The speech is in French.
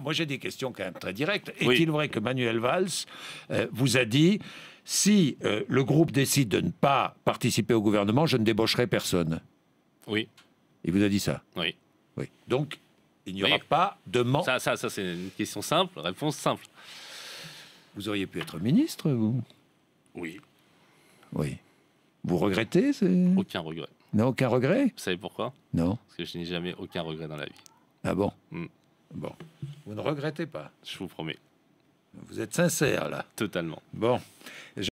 moi, j'ai des questions quand même très directes. Est-il vrai que Manuel Valls euh, vous a dit si euh, le groupe décide de ne pas participer au gouvernement, je ne débaucherai personne Oui. Il vous a dit ça Oui. Oui. Donc, il n'y aura pas de Ça, ça, ça c'est une question simple, réponse simple. Vous auriez pu être ministre, vous Oui. Oui. Vous regrettez Aucun regret. Non, aucun regret Vous savez pourquoi Non. Parce que je n'ai jamais aucun regret dans la vie. Ah bon hmm. Bon, vous ne regrettez pas. Je vous promets. Vous êtes sincère là. Totalement. Bon.